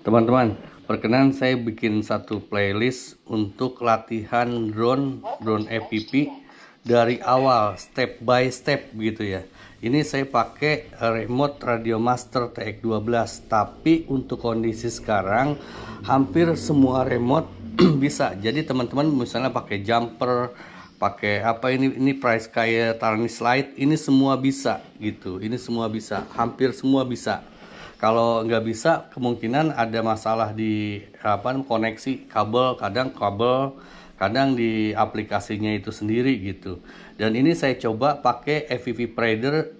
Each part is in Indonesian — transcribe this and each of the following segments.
teman-teman perkenan saya bikin satu playlist untuk latihan drone drone EPP dari awal step by step gitu ya ini saya pakai remote Radio Master TX12 tapi untuk kondisi sekarang hampir semua remote bisa jadi teman-teman misalnya pakai jumper pakai apa ini ini price kayak tarnish light ini semua bisa gitu ini semua bisa hampir semua bisa kalau nggak bisa kemungkinan ada masalah di apa koneksi kabel kadang kabel kadang di aplikasinya itu sendiri gitu dan ini saya coba pakai FVV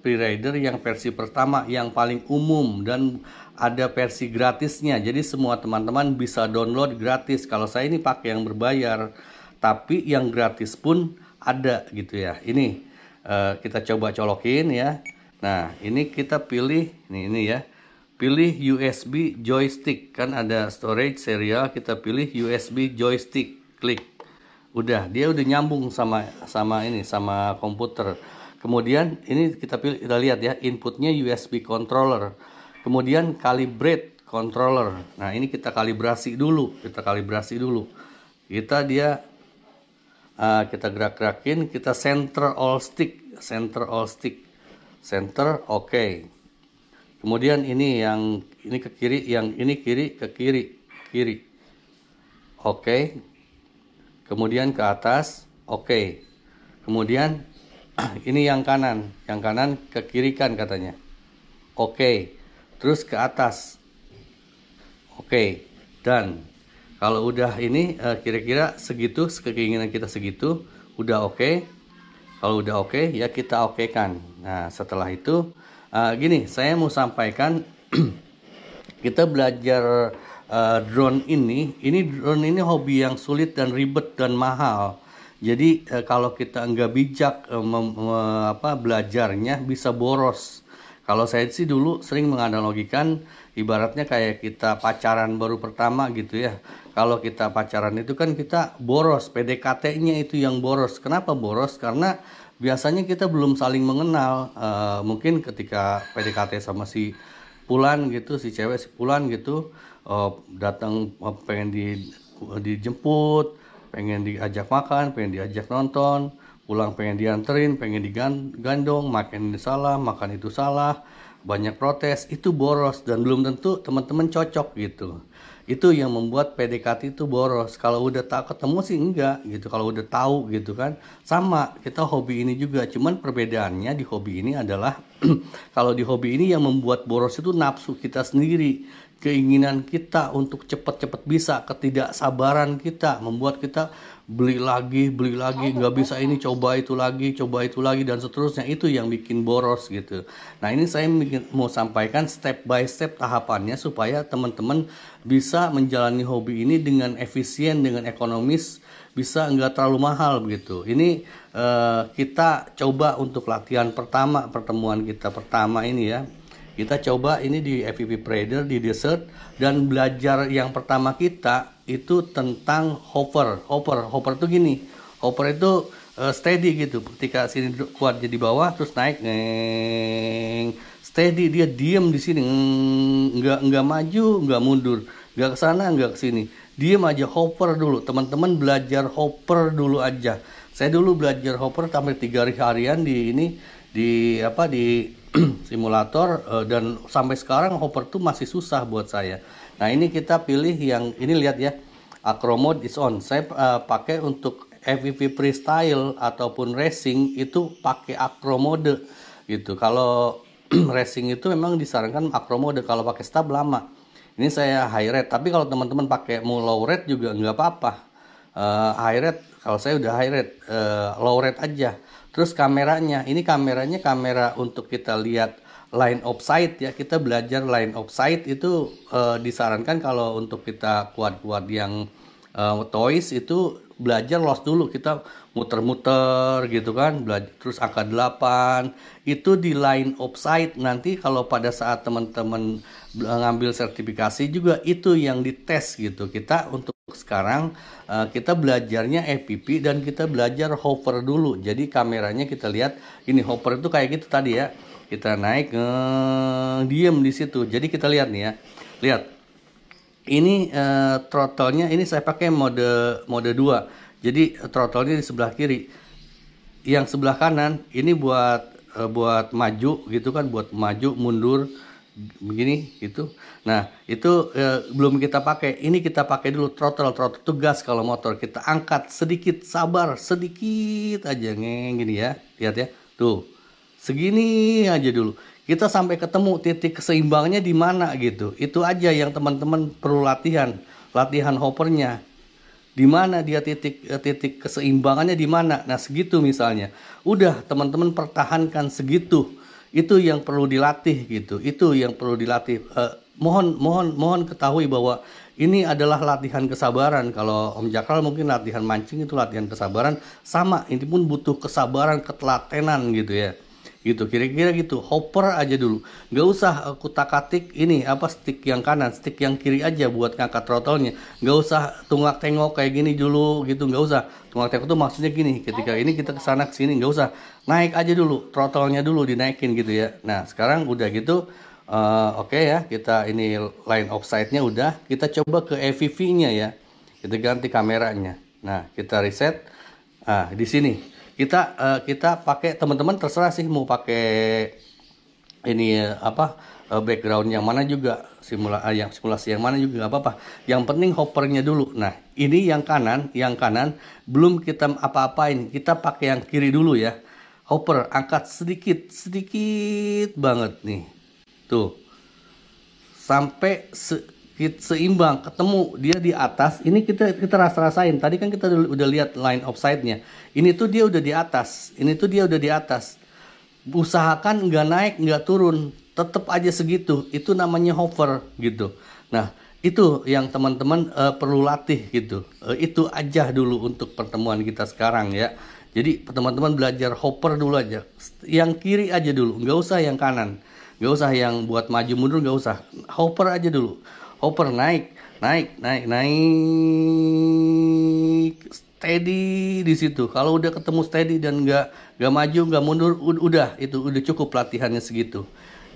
Pre-Rider yang versi pertama yang paling umum dan ada versi gratisnya jadi semua teman-teman bisa download gratis kalau saya ini pakai yang berbayar tapi yang gratis pun ada gitu ya ini uh, kita coba colokin ya nah ini kita pilih ini ini ya Pilih USB joystick. Kan ada storage serial, kita pilih USB joystick. Klik. Udah, dia udah nyambung sama sama ini, sama komputer. Kemudian ini kita pilih kita lihat ya, inputnya USB controller. Kemudian calibrate controller. Nah, ini kita kalibrasi dulu, kita kalibrasi dulu. Kita dia uh, kita gerak-gerakin, kita center all stick, center all stick. Center oke. Okay Kemudian ini yang ini ke kiri, yang ini kiri ke kiri, kiri. Oke. Okay. Kemudian ke atas, oke. Okay. Kemudian ini yang kanan, yang kanan ke kiri kan katanya. Oke. Okay. Terus ke atas. Oke. Okay. Dan kalau udah ini eh, kira-kira segitu keinginan kita segitu, udah oke. Okay. Kalau udah oke okay, ya kita oke kan. Nah, setelah itu uh, gini saya mau sampaikan kita belajar uh, drone ini ini drone ini hobi yang sulit dan ribet dan mahal jadi uh, kalau kita nggak bijak uh, mem, uh, apa belajarnya bisa boros kalau saya sih dulu sering menganalogikan ibaratnya kayak kita pacaran baru pertama gitu ya. Kalau kita pacaran itu kan kita boros, PDKT-nya itu yang boros. Kenapa boros? Karena biasanya kita belum saling mengenal uh, mungkin ketika PDKT sama si pulan gitu si cewek si pulan gitu uh, datang eh, pengen di dijemput pengen diajak makan pengen diajak nonton pulang pengen dianterin pengen digandong makan ini salah makan itu salah banyak protes itu boros dan belum tentu teman-teman cocok gitu itu yang membuat PDKT itu boros kalau udah tak ketemu sih enggak gitu kalau udah tahu gitu kan sama kita hobi ini juga cuman perbedaannya di hobi ini adalah kalau di hobi ini yang membuat boros itu nafsu kita sendiri keinginan kita untuk cepat-cepat bisa, ketidaksabaran kita membuat kita beli lagi, beli lagi, nggak bisa ini, coba itu lagi, coba itu lagi dan seterusnya itu yang bikin boros gitu. Nah ini saya mau sampaikan step by step tahapannya supaya teman-teman bisa menjalani hobi ini dengan efisien, dengan ekonomis, bisa nggak terlalu mahal gitu Ini uh, kita coba untuk latihan pertama pertemuan kita pertama ini ya kita coba ini di FVP Trader di desert dan belajar yang pertama kita itu tentang hopper. Hopper, hopper tuh gini. Hopper itu uh, steady gitu. Ketika sini kuat jadi bawah terus naik neng Steady dia diem di sini. nggak nggak maju, nggak mundur. nggak ke sana, nggak ke sini. Diem aja hopper dulu. Teman-teman belajar hopper dulu aja. Saya dulu belajar hopper sampai tiga hari harian di ini di apa di simulator uh, dan sampai sekarang hopper tuh masih susah buat saya. Nah, ini kita pilih yang ini lihat ya. Acromode is on. Saya uh, pakai untuk FVP freestyle ataupun racing itu pakai acromode gitu. Kalau racing itu memang disarankan acromode kalau pakai stab lama. Ini saya high rate, tapi kalau teman-teman pakai mau low rate juga nggak apa-apa. Uh, high rate kalau saya udah high rate, uh, low rate aja Terus kameranya, ini kameranya kamera untuk kita lihat line of sight ya. Kita belajar line of sight itu uh, disarankan kalau untuk kita kuat-kuat yang uh, toys itu belajar lost dulu kita muter-muter gitu kan belajar terus angka 8 itu di line of sight nanti kalau pada saat teman-teman eh, ngambil sertifikasi juga itu yang dites gitu kita untuk sekarang uh, kita belajarnya FPP dan kita belajar hover dulu. Jadi kameranya kita lihat ini hover itu kayak gitu tadi ya. Kita naik uh, diem di situ. Jadi kita lihat nih ya. Lihat. Ini uh, throttle-nya ini saya pakai mode mode 2. Jadi throttle-nya di sebelah kiri. Yang sebelah kanan ini buat uh, buat maju gitu kan buat maju mundur begini gitu. Nah, itu e, belum kita pakai. Ini kita pakai dulu throttle throttle tugas kalau motor kita angkat sedikit sabar sedikit aja ngeng gini ya. Lihat ya. Tuh. Segini aja dulu. Kita sampai ketemu titik keseimbangnya di mana gitu. Itu aja yang teman-teman perlu latihan, latihan hoppernya. Di mana dia titik e, titik keseimbangannya di mana? Nah, segitu misalnya. Udah teman-teman pertahankan segitu itu yang perlu dilatih gitu itu yang perlu dilatih eh, mohon mohon mohon ketahui bahwa ini adalah latihan kesabaran kalau Om Jakal mungkin latihan mancing itu latihan kesabaran sama ini pun butuh kesabaran ketelatenan gitu ya gitu kira-kira gitu hopper aja dulu nggak usah eh, kutak-atik ini apa stick yang kanan stick yang kiri aja buat ngangkat throttle-nya nggak usah tunggak tengok kayak gini dulu gitu nggak usah tunggak tengok tuh maksudnya gini ketika ini kita kesana kesini nggak usah naik aja dulu throttle dulu dinaikin gitu ya nah sekarang udah gitu uh, oke okay ya kita ini line offside-nya udah kita coba ke fvv e nya ya kita ganti kameranya nah kita reset ah di sini kita uh, kita pakai teman-teman terserah sih mau pakai ini eh, apa eh, background yang mana juga simula yang simulasi yang mana juga apa-apa yang penting hoppernya dulu nah ini yang kanan yang kanan belum kita apa-apain kita pakai yang kiri dulu ya hopper angkat sedikit sedikit banget nih tuh sampai kita seimbang ketemu dia di atas ini kita kita rasa rasain tadi kan kita udah lihat line offside-nya ini tuh dia udah di atas ini tuh dia udah di atas usahakan nggak naik nggak turun tetap aja segitu itu namanya hover gitu nah itu yang teman-teman uh, perlu latih gitu uh, itu aja dulu untuk pertemuan kita sekarang ya jadi teman-teman belajar hopper dulu aja yang kiri aja dulu nggak usah yang kanan nggak usah yang buat maju mundur nggak usah hopper aja dulu oper naik naik naik naik steady di situ kalau udah ketemu steady dan nggak nggak maju nggak mundur udah itu udah cukup latihannya segitu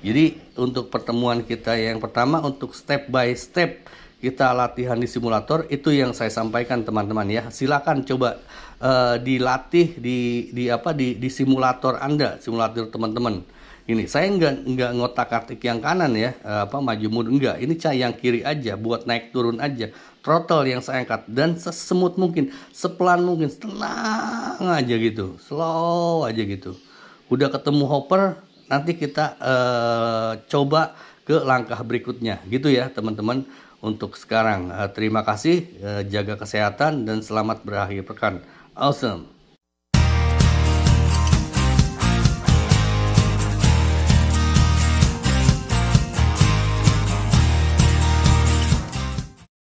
jadi untuk pertemuan kita yang pertama untuk step by step kita latihan di simulator itu yang saya sampaikan teman-teman ya silakan coba uh, dilatih di di apa di, di simulator anda simulator teman-teman ini saya nggak nggak ngotak atik yang kanan ya eh, apa maju mundur enggak ini cah yang kiri aja buat naik turun aja throttle yang saya angkat dan sesemut mungkin sepelan mungkin tenang aja gitu slow aja gitu udah ketemu hopper nanti kita uh, coba ke langkah berikutnya gitu ya teman-teman untuk sekarang uh, terima kasih uh, jaga kesehatan dan selamat berakhir pekan awesome